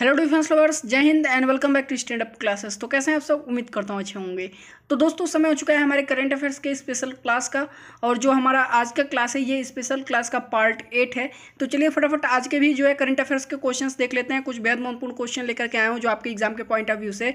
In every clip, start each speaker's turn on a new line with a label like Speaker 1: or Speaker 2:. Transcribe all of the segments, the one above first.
Speaker 1: hello defence lovers जय Hind and welcome back to stand up classes तो कैसे हैं आप सब उम्मीद करता हूँ अच्छे होंगे तो दोस्तों समय हो चुका है हमारे करंट अफेयर्स के स्पेशल क्लास का और जो हमारा आज का क्लास है ये स्पेशल क्लास का पार्ट एट है तो चलिए फटाफट आज के भी जो है करंट अफेयर्स के क्वेश्चन देख लेते हैं कुछ बेहद महत्वपूर्ण क्वेश्चन लेकर के आए हूँ जो आपके एग्जाम के पॉइंट ऑफ व्यू से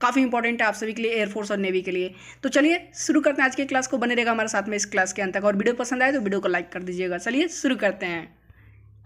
Speaker 1: काफ़ी इंपॉर्टेंट है आप सभी के लिए एयरफोर्स और नेवी के लिए तो चलिए शुरू करते हैं आज के क्लास को बने रहेगा हमारे साथ में इस क्लास के अंत तक और वीडियो पसंद आए तो वीडियो को लाइक कर दीजिएगा चलिए शुरू करते हैं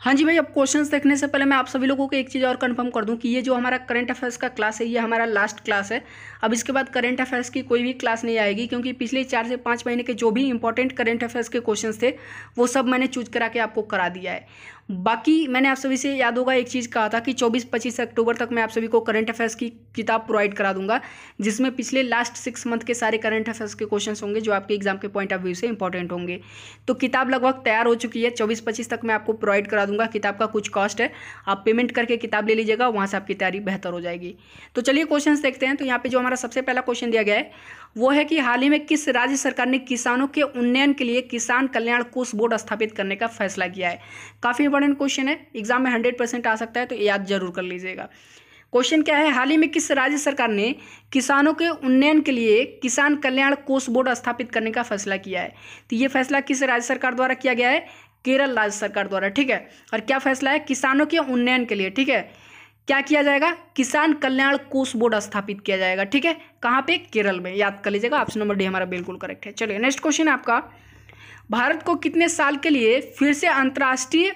Speaker 1: हाँ जी भाई अब क्वेश्चंस देखने से पहले मैं आप सभी लोगों को एक चीज़ और कंफर्म कर दूं कि ये जो हमारा करंट अफेयर्स का क्लास है ये हमारा लास्ट क्लास है अब इसके बाद करंट अफेयर्स की कोई भी क्लास नहीं आएगी क्योंकि पिछले चार से पाँच महीने के जो भी इंपॉर्टेंट करंट अफेयर्स के क्वेश्चंस थे वो सब मैंने चूज करा के आपको करा दिया है बाकी मैंने आप सभी से याद होगा एक चीज़ कहा था कि 24-25 अक्टूबर तक मैं आप सभी को करंट अफेयर्स की किताब प्रोवाइड करा दूंगा जिसमें पिछले लास्ट सिक्स मंथ के सारे करंट अफेयर्स के क्वेश्चन होंगे जो आपके एग्जाम के पॉइंट ऑफ व्यू से इंपॉर्टेंट होंगे तो किताब लगभग तैयार हो चुकी है चौबीस पच्चीस तक मैं आपको प्रोवाइड करा दूंगा किताब का कुछ कॉस्ट है आप पेमेंट करके किताब ले लीजिएगा वहाँ से आपकी तैयारी बेहतर हो जाएगी तो चलिए क्वेश्चन देखते हैं तो यहाँ पर जो हमारा सबसे पहला क्वेश्चन दिया गया है वो है कि हाल ही में किस राज्य सरकार ने किसानों के उन्नयन के लिए किसान कल्याण कोष बोर्ड स्थापित करने का फैसला किया है काफ़ी इंपॉर्टेंट क्वेश्चन है एग्जाम में हंड्रेड परसेंट आ सकता है तो याद जरूर कर लीजिएगा क्वेश्चन क्या है हाल ही में किस राज्य सरकार ने किसानों के उन्नयन के लिए किसान कल्याण कोष बोर्ड स्थापित करने का फैसला किया है तो ये फैसला किस राज्य सरकार द्वारा किया गया है केरल राज्य सरकार द्वारा ठीक है और क्या फैसला है किसानों के उन्नयन के लिए ठीक है क्या किया जाएगा किसान कल्याण कोष बोर्ड स्थापित किया जाएगा ठीक है कहाँ पे केरल में याद कर लीजिएगा ऑप्शन नंबर डी हमारा बिल्कुल करेक्ट है चलिए नेक्स्ट क्वेश्चन आपका भारत को कितने साल के लिए फिर से अंतर्राष्ट्रीय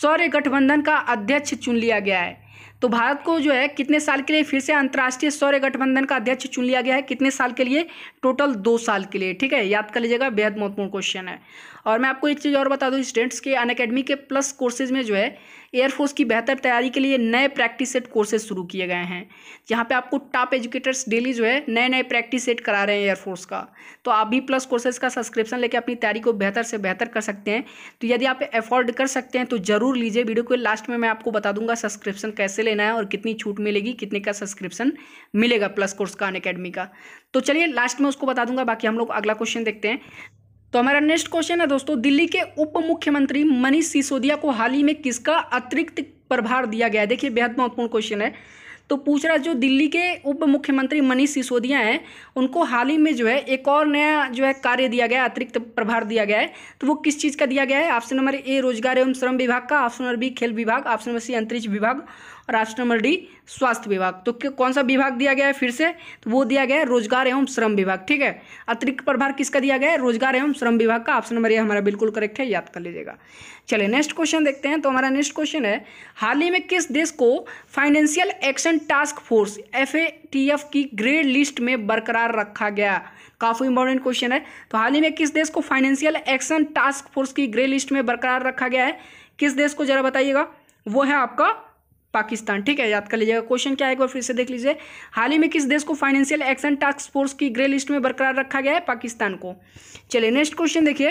Speaker 1: सौर्य गठबंधन का अध्यक्ष चुन लिया गया है तो भारत को जो है कितने साल के लिए फिर से अंतर्राष्ट्रीय सौर्य गठबंधन का अध्यक्ष चुन लिया गया है कितने साल के लिए टोटल दो साल के लिए ठीक है याद कर लीजिएगा बेहद महत्वपूर्ण क्वेश्चन है और मैं आपको एक चीज़ और बता दूँ स्टूडेंट्स के अन के प्लस कोर्सेज में जो है एयरफोर्स की बेहतर तैयारी के लिए नए प्रैक्टिस सेट कोर्सेज शुरू किए गए हैं जहाँ पे आपको टॉप एजुकेटर्स डेली जो है नए नए प्रैक्टिस सेट करा रहे हैं एयरफोर्स का तो आप भी प्लस कोर्सेज का सब्सक्रिप्शन लेके अपनी तैयारी को बेहतर से बेहतर कर सकते हैं तो यदि आप एफोर्ड कर सकते हैं तो ज़रूर लीजिए वीडियो के लास्ट में मैं आपको बता दूंगा सब्सक्रिप्शन कैसे लेना है और कितनी छूट मिलेगी कितने का सब्सक्रिप्शन मिलेगा प्लस कोर्स का अन का तो चलिए लास्ट में उसको बता दूंगा बाकी हम लोग अगला क्वेश्चन देखते हैं तो हमारा नेक्स्ट क्वेश्चन है दोस्तों दिल्ली के उप मुख्यमंत्री मनीष सिसोदिया को हाल ही में किसका अतिरिक्त प्रभार दिया गया है देखिए बेहद महत्वपूर्ण क्वेश्चन है तो पूछ रहा जो दिल्ली के उप मुख्यमंत्री मनीष सिसोदिया हैं उनको हाल ही में जो है एक और नया जो है कार्य दिया गया अतिरिक्त प्रभार दिया गया है तो वो किस चीज़ का दिया गया है ऑप्शन नंबर ए रोजगार एवं श्रम विभाग का ऑप्शन नंबर बी खेल विभाग ऑप्शन नंबर सी अंतरिक्ष विभाग राष्ट्र नंबर डी स्वास्थ्य विभाग तो कौन सा विभाग दिया गया है फिर से तो वो दिया गया है रोजगार एवं श्रम विभाग ठीक है अतिरिक्त प्रभार किसका दिया गया है रोजगार एवं श्रम विभाग का ऑप्शन नंबर ये हमारा बिल्कुल करेक्ट है याद कर लीजिएगा चलिए नेक्स्ट क्वेश्चन देखते हैं तो हमारा नेक्स्ट क्वेश्चन है हाल ही में किस देश को financial action task force F की ग्रेड लिस्ट में बरकरार रखा गया काफ़ी इंपॉर्टेंट क्वेश्चन है तो हाल ही में किस देश को फाइनेंशियल एक्शन टास्क फोर्स की ग्रे लिस्ट में बरकरार रखा गया है किस देश को जरा बताइएगा वो है आपका पाकिस्तान ठीक है याद कर लीजिएगा क्वेश्चन क्या है एक बार फिर से देख लीजिए हाल ही में किस देश को फाइनेंशियल एक्शन टास्क फोर्स की ग्रे लिस्ट में बरकरार रखा गया है पाकिस्तान को चलिए नेक्स्ट क्वेश्चन देखिए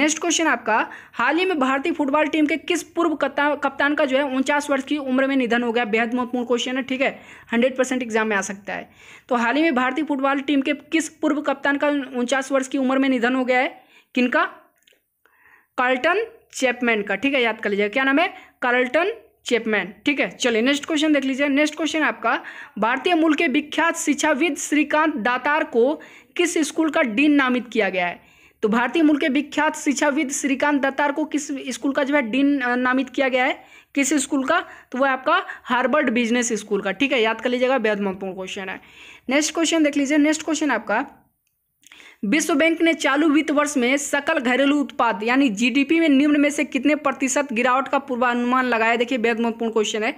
Speaker 1: नेक्स्ट क्वेश्चन आपका हाल ही में भारतीय फुटबॉल टीम के किस पूर्व कप्तान का जो है उनचास वर्ष की उम्र में निधन हो गया बेहद महत्वपूर्ण क्वेश्चन है ठीक है हंड्रेड परसेंट एग्जाम में आ सकता है तो हाल ही में भारतीय फुटबॉल टीम के किस पूर्व कप्तान का उनचास वर्ष की उम्र में निधन हो गया है किनका कार्ल्टन चैपमैन का ठीक है याद कर लीजिएगा क्या नाम है कार्ल्टन चेपमैन ठीक है चलिए नेक्स्ट क्वेश्चन देख लीजिए नेक्स्ट क्वेश्चन आपका भारतीय मूल के विख्यात शिक्षाविद श्रीकांत दातार को किस स्कूल का डीन नामित किया गया है तो भारतीय मूल के विख्यात शिक्षाविद श्रीकांत दत्तार को किस स्कूल का जो है डीन नामित किया गया है किस स्कूल का तो वह आपका हार्वर्ड बिजनेस स्कूल का ठीक है याद कर लीजिएगा बेहद महत्वपूर्ण क्वेश्चन है नेक्स्ट क्वेश्चन देख लीजिए नेक्स्ट क्वेश्चन आपका विश्व बैंक ने चालू वित्त वर्ष में सकल घरेलू उत्पाद यानी जीडीपी में निम्न में से कितने प्रतिशत गिरावट का पूर्वानुमान लगाया देखिए बेहद महत्वपूर्ण क्वेश्चन है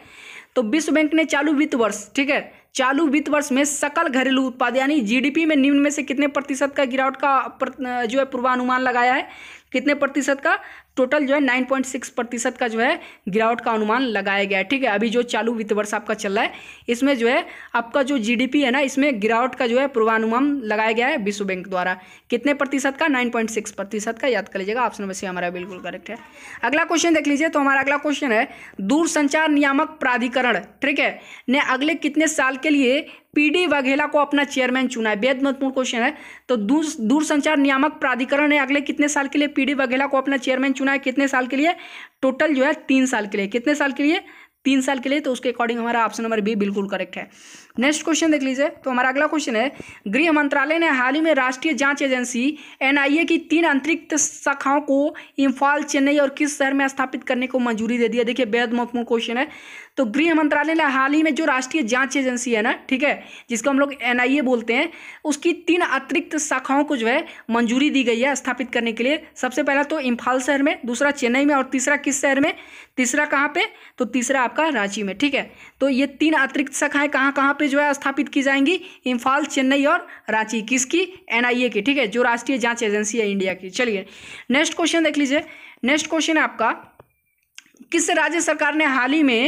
Speaker 1: तो विश्व बैंक ने चालू वित्त वर्ष ठीक है चालू वित्त वर्ष में सकल घरेलू उत्पाद यानी जीडीपी में निम्न में से कितने प्रतिशत का गिरावट का जो है पूर्वानुमान लगाया है कितने प्रतिशत का टोटल जो है नाइन पॉइंट सिक्स प्रतिशत का जो है गिरावट का अनुमान लगाया गया है ठीक है अभी जो चालू वित्त वर्ष आपका चल रहा है इसमें जो है आपका जो जीडीपी है ना इसमें गिरावट का जो है पूर्वानुमान लगाया गया है विश्व बैंक द्वारा कितने प्रतिशत का नाइन पॉइंट सिक्स प्रतिशत का याद कर लीजिएगा ऑप्शन नंबर सी हमारा बिल्कुल करेक्ट है अगला क्वेश्चन देख लीजिए तो हमारा अगला क्वेश्चन है दूरसंचार नियामक प्राधिकरण ठीक है ने अगले कितने साल के लिए पीडी वाघेला को अपना चेयरमैन चुना है बेहद महत्वपूर्ण क्वेश्चन है तो दूर दूरसंचार नियामक प्राधिकरण ने अगले कितने साल के लिए पीडी वाघेला को अपना चेयरमैन चुना है कितने साल के लिए टोटल जो है तीन साल के लिए कितने साल के लिए तीन साल के लिए तो उसके अकॉर्डिंग हमारा ऑप्शन नंबर बी बिल्कुल करेक्ट है नेक्स्ट क्वेश्चन देख लीजिए तो हमारा अगला क्वेश्चन है गृह मंत्रालय ने हाल ही में राष्ट्रीय जांच एजेंसी एनआईए की तीन अंतरिक्त शाखाओं को इम्फाल चेन्नई और किस शहर में स्थापित करने को मंजूरी दे दी देखिए बेहद महत्वपूर्ण क्वेश्चन है तो गृह मंत्रालय ने हाल ही में जो राष्ट्रीय जांच एजेंसी है ना ठीक है जिसको हम लोग एन बोलते हैं उसकी तीन अतिरिक्त शाखाओं को जो है मंजूरी दी गई है स्थापित करने के लिए सबसे पहला तो इम्फाल शहर में दूसरा चेन्नई में और तीसरा किस शहर में तीसरा कहाँ पर तो तीसरा आपका रांची में ठीक है तो ये तीन अतिरिक्त शाखाएँ कहाँ कहाँ पे जो है स्थापित की जाएंगी इम्फाल चेन्नई और रांची किसकी एनआईए की ठीक है जो राष्ट्रीय जांच एजेंसी है इंडिया की चलिए नेक्स्ट क्वेश्चन देख लीजिए नेक्स्ट क्वेश्चन है आपका किस राज्य सरकार ने हाल ही में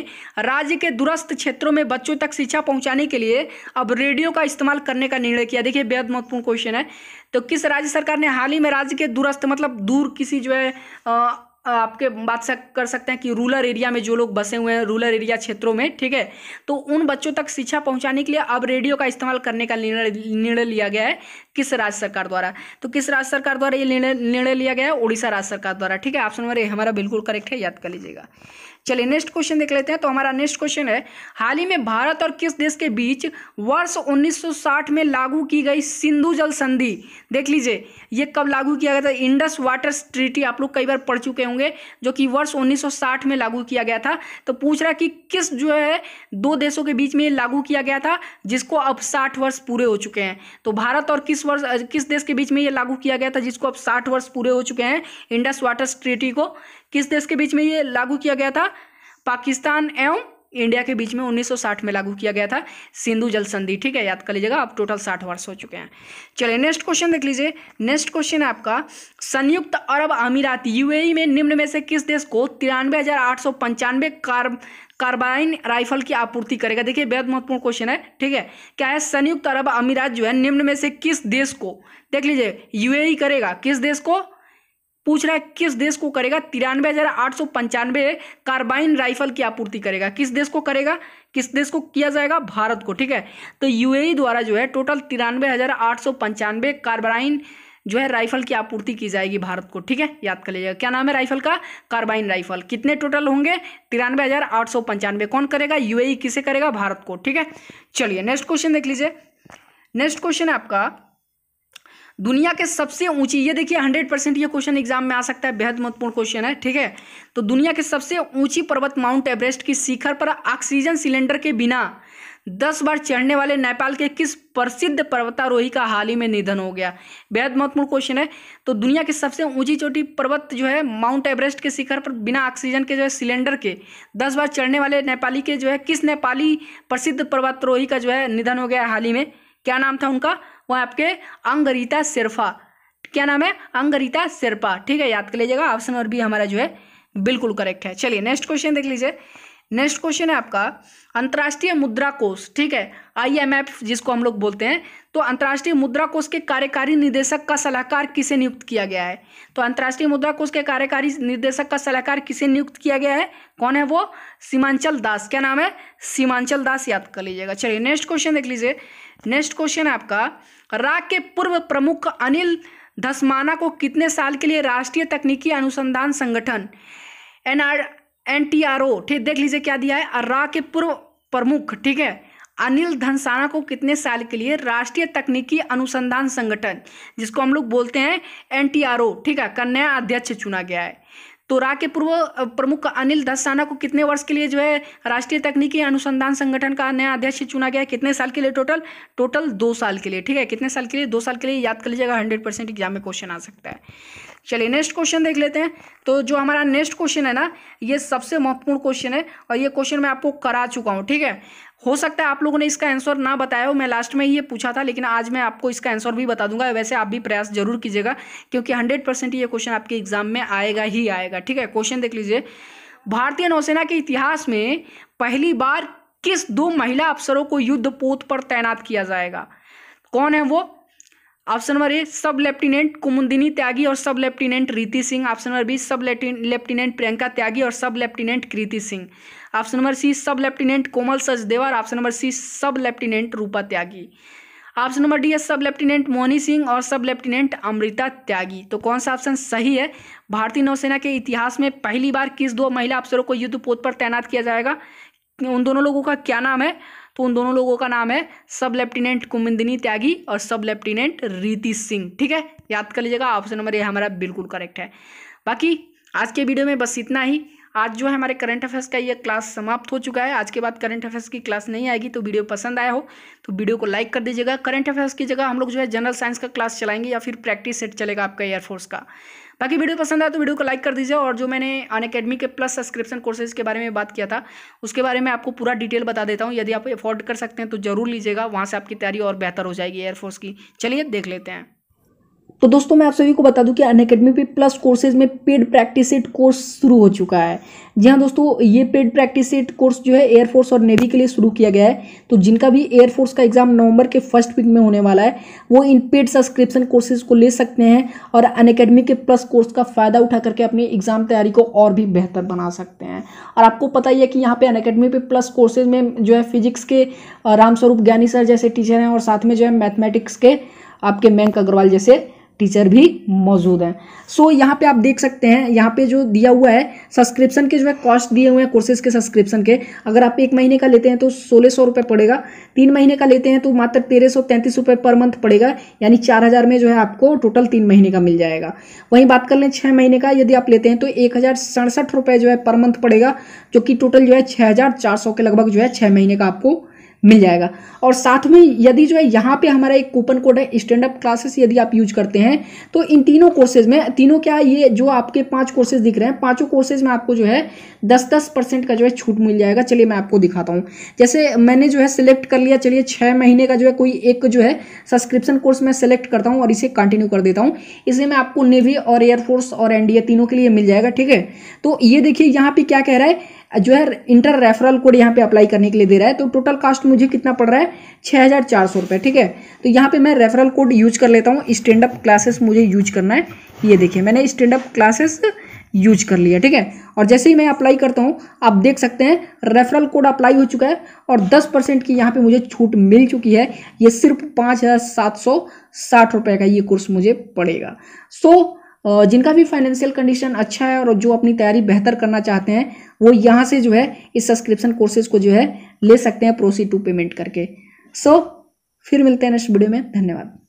Speaker 1: राज्य के दूरस्थ क्षेत्रों में बच्चों तक शिक्षा पहुंचाने के लिए अब रेडियो का इस्तेमाल करने का निर्णय किया देखिए बेहद महत्वपूर्ण क्वेश्चन है तो किस राज्य सरकार ने हाल ही में राज्य के दूरस्थ मतलब दूर किसी जो है आ, आपके बात सक, कर सकते हैं कि रूरल एरिया में जो लोग बसे हुए हैं रूरल एरिया क्षेत्रों में ठीक है तो उन बच्चों तक शिक्षा पहुंचाने के लिए अब रेडियो का इस्तेमाल करने का निर्णय लिया गया है किस राज्य सरकार द्वारा तो किस राज्य सरकार द्वारा ये निर्णय लिया गया है उड़ीसा राज्य सरकार द्वारा ठीक है ऑप्शन नंबर ए हमारा बिल्कुल करेक्ट है याद कर लीजिएगा चलिए नेक्स्ट क्वेश्चन देख लेते हैं तो हमारा नेक्स्ट क्वेश्चन है हाल ही में भारत और किस देश के बीच वर्ष 1960 में लागू की गई सिंधु जल संधि देख लीजिए ये कब लागू किया गया था इंडस वाटर ट्रीटी आप लोग कई बार पढ़ चुके होंगे जो कि वर्ष 1960 में लागू किया गया था तो पूछ रहा कि किस जो है दो देशों के बीच में लागू किया गया था जिसको अब साठ वर्ष पूरे हो चुके हैं तो भारत और किस वर्ष किस देश के बीच में ये लागू किया गया था जिसको अब साठ वर्ष पूरे हो चुके हैं इंडस वाटर ट्रीटी को किस देश के बीच में ये लागू किया गया था पाकिस्तान एवं इंडिया के बीच में 1960 में लागू किया गया था सिंधु जल संधि ठीक है याद कर लीजिएगा अब टोटल साठ वर्ष हो चुके हैं चलिए नेक्स्ट क्वेश्चन देख लीजिए नेक्स्ट क्वेश्चन है आपका संयुक्त अरब अमीरात यूएई e में निम्न में से किस देश को तिरानवे हजार आठ सौ पंचानवे कार्ब कार्बाइन राइफल की आपूर्ति करेगा देखिए बेहद महत्वपूर्ण क्वेश्चन है ठीक है क्या है संयुक्त अरब अमीरात जो है निम्न में से किस देश को देख लीजिए यूएई e करेगा किस देश को पूछ रहा है किस देश को करेगा तिरानवे हजार आठ सौ पंचानवे कार्बाइन राइफल की आपूर्ति करेगा किस देश को करेगा किस देश को किया जाएगा भारत को ठीक है तो यूएई द्वारा जो है टोटल तिरानवे हजार आठ सौ पंचानवे कार्बाइन जो है राइफल की आपूर्ति की जाएगी भारत को ठीक है याद कर लीजिएगा क्या नाम है राइफल का कार्बाइन राइफल कितने टोटल होंगे तिरानवे हजार आठ सौ पंचानवे कौन करेगा यूएई किसे करेगा भारत को ठीक है चलिए नेक्स्ट क्वेश्चन देख लीजिए नेक्स्ट क्वेश्चन है आपका दुनिया के सबसे ऊंची ये देखिए हंड्रेड परसेंट ये क्वेश्चन एग्जाम में आ सकता है बेहद महत्वपूर्ण क्वेश्चन है ठीक है तो दुनिया के सबसे ऊंची पर्वत माउंट एवरेस्ट की शिखर पर ऑक्सीजन सिलेंडर के बिना दस बार चढ़ने वाले नेपाल के किस प्रसिद्ध पर्वतारोही का हाल ही में निधन हो गया बेहद महत्वपूर्ण क्वेश्चन है तो दुनिया के सबसे ऊंची चोटी पर्वत जो है माउंट एवरेस्ट के शिखर पर बिना ऑक्सीजन के जो है सिलेंडर के दस बार चढ़ने वाले नेपाली के जो है किस नेपाली प्रसिद्ध पर्वतारोही का जो है निधन हो गया हाल ही में क्या नाम था उनका वो आपके अंगरीता सिरफा क्या नाम है अंगरीता सिरपा ठीक है याद कर लीजिएगा ऑप्शन नंबर बी हमारा जो है बिल्कुल करेक्ट है चलिए नेक्स्ट क्वेश्चन देख लीजिए नेक्स्ट क्वेश्चन है आपका अंतर्राष्ट्रीय मुद्रा कोष ठीक है आईएमएफ जिसको हम लोग बोलते हैं तो अंतर्राष्ट्रीय मुद्रा कोष के कार्यकारी निदेशक का सलाहकार किसे नियुक्त किया गया है तो अंतर्राष्ट्रीय मुद्रा कोष के कार्यकारी निदेशक का सलाहकार किसे नियुक्त किया गया है कौन है वो सीमांचल दास क्या नाम है सीमांचल दास याद कर लीजिएगा चलिए नेक्स्ट क्वेश्चन देख लीजिए नेक्स्ट क्वेश्चन है आपका राग के पूर्व प्रमुख अनिल धसमाना को कितने साल के लिए राष्ट्रीय तकनीकी अनुसंधान संगठन N R N T R O ठीक देख लीजिए क्या दिया है राग के पूर्व प्रमुख ठीक है अनिल धनसाना को कितने साल के लिए राष्ट्रीय तकनीकी अनुसंधान संगठन जिसको हम लोग बोलते हैं एन ठीक है कन्या अध्यक्ष चुना गया है तो रा के पूर्व प्रमुख अनिल धस्साना को कितने वर्ष के लिए जो है राष्ट्रीय तकनीकी अनुसंधान संगठन का नया अध्यक्ष चुना गया कितने साल के लिए टोटल टोटल दो साल के लिए ठीक है कितने साल के लिए दो साल के लिए याद कर लीजिएगा हंड्रेड परसेंट एग्जाम में क्वेश्चन आ सकता है चलिए नेक्स्ट क्वेश्चन देख लेते हैं तो जो हमारा नेक्स्ट क्वेश्चन है ना ये सबसे महत्वपूर्ण क्वेश्चन है और ये क्वेश्चन मैं आपको करा चुका हूँ ठीक है हो सकता है आप लोगों ने इसका आंसर ना बताया हो मैं लास्ट में ये पूछा था लेकिन आज मैं आपको इसका आंसर भी बता दूंगा वैसे आप भी प्रयास जरूर कीजिएगा क्योंकि हंड्रेड परसेंट ये क्वेश्चन आपके एग्जाम में आएगा ही आएगा ठीक है क्वेश्चन देख लीजिए भारतीय नौसेना के इतिहास में पहली बार किस दो महिला अफसरों को युद्ध पोत पर तैनात किया जाएगा कौन है वो ऑप्शन नंबर ए सब लेफ्टिनेंट कुमुंदिनी त्यागी और sub lieutenant Riti Singh option number B sub lieutenant Priyanka Tyagi और sub lieutenant Kriti Singh option number C sub lieutenant Komal Sachdeva option number C sub lieutenant Rupa Tyagi option number D है सब लेफ्टिनेंट मोनी सिंह और सब लेफ्टिनेंट अमृता त्यागी तो कौन सा ऑप्शन सही है भारतीय नौसेना के इतिहास में पहली बार किस दो महिला अफसरों को युद्ध पोत पर तैनात किया जाएगा उन दोनों लोगों का क्या नाम है तो उन दोनों लोगों का नाम है सब लेफ्टिनेंट कुमिंदिनी त्यागी और सब लेफ्टिनेंट रीति सिंह ठीक है याद कर लीजिएगा ऑप्शन नंबर ए हमारा बिल्कुल करेक्ट है बाकी आज के वीडियो में बस इतना ही आज जो है हमारे करंट अफेयर्स का ये क्लास समाप्त हो चुका है आज के बाद करंट अफेयर्स की क्लास नहीं आएगी तो वीडियो पसंद आया हो तो वीडियो को लाइक कर दीजिएगा करंट अफेयर्स की जगह हम लोग जो है जनरल साइंस का क्लास चलाएंगे या फिर प्रैक्टिस सेट चलेगा आपका एयरफोर्स का बाकी वीडियो पसंद आया तो वीडियो को लाइक कर दीजिए और जो मैंने अन के प्लस सब्सक्रिप्शन कोर्सेज के बारे में बात किया था उसके बारे में आपको पूरा डिटेल बता देता हूँ यदि आप अफोर्ड कर सकते हैं तो जरूर लीजिएगा वहाँ से आपकी तैयारी और बेहतर हो जाएगी एयरफोर्स की चलिए देख लेते हैं तो दोस्तों मैं आप सभी को बता दूं कि अन अकेडमी पे प्लस कोर्सेज में पेड प्रैक्टिस सेट कोर्स शुरू हो चुका है जी हाँ दोस्तों ये पेड प्रैक्टिस सेट कोर्स जो है एयरफोर्स और नेवी के लिए शुरू किया गया है तो जिनका भी एयरफोर्स का एग्जाम नवंबर के फर्स्ट वीक में होने वाला है वो इन पेड सब्सक्रिप्शन कोर्सेज को ले सकते हैं और अन के प्लस कोर्स का फ़ायदा उठा करके अपनी एग्जाम तैयारी को और भी बेहतर बना सकते हैं और आपको पता ही है कि यहाँ पे अन अकेडमी प्लस कोर्सेज में जो है फिजिक्स के रामस्वरूप ज्ञानी सर जैसे टीचर हैं और साथ में जो है मैथमेटिक्स के आपके मैंक अग्रवाल जैसे टीचर भी मौजूद हैं सो so, यहाँ पे आप देख सकते हैं यहाँ पे जो दिया हुआ है सब्सक्रिप्शन के जो है कॉस्ट दिए हुए हैं कोर्सेज के सब्सक्रिप्शन के अगर आप एक महीने का लेते हैं तो सोलह सौ रुपये पड़ेगा तीन महीने का लेते हैं तो मात्र तेरह सौ तैंतीस रुपये पर मंथ पड़ेगा यानी चार हज़ार में जो है आपको टोटल तीन महीने का मिल जाएगा वहीं बात कर लें छः महीने का यदि आप लेते हैं तो एक हज़ार सड़सठ रुपये जो है पर मंथ पड़ेगा जो कि टोटल जो है छः हज़ार चार सौ के लगभग जो है छः महीने का आपको मिल जाएगा और साथ में यदि जो है यहाँ पे हमारा एक कूपन कोड है स्टैंड अप क्लासेस यदि आप यूज करते हैं तो इन तीनों कोर्सेज में तीनों क्या ये जो आपके पांच कोर्सेज दिख रहे हैं पांचों कोर्सेज में आपको जो है दस दस परसेंट का जो है छूट मिल जाएगा चलिए मैं आपको दिखाता हूँ जैसे मैंने जो है सिलेक्ट कर लिया चलिए छः महीने का जो है कोई एक जो है सब्सक्रिप्शन कोर्स मैं सिलेक्ट करता हूँ और इसे कंटिन्यू कर देता हूँ इसे मैं आपको नेवी और एयरफोर्स और एनडीए तीनों के लिए मिल जाएगा ठीक है तो ये देखिए यहाँ पर क्या कह रहा है जो है इंटर रेफरल कोड यहाँ पे अप्लाई करने के लिए दे रहा है तो टोटल कास्ट मुझे कितना पड़ रहा है छः हज़ार चार सौ रुपये ठीक है तो यहाँ पे मैं रेफरल कोड यूज कर लेता हूँ स्टैंड अप क्लासेस मुझे यूज करना है ये देखिए मैंने स्टैंड अप क्लासेस यूज कर लिया ठीक है और जैसे ही मैं अप्लाई करता हूँ आप देख सकते हैं रेफरल कोड अप्लाई हो चुका है और दस परसेंट की यहाँ पर मुझे छूट मिल चुकी है ये सिर्फ पाँच हज़ार सात सौ साठ रुपये का ये कोर्स मुझे पड़ेगा सो so, जिनका भी फाइनेंशियल कंडीशन अच्छा है और जो अपनी तैयारी बेहतर करना चाहते हैं वो यहाँ से जो है इस सब्सक्रिप्शन कोर्सेज को जो है ले सकते हैं प्रोसी टू पेमेंट करके सो so, फिर मिलते हैं नेक्स्ट वीडियो में धन्यवाद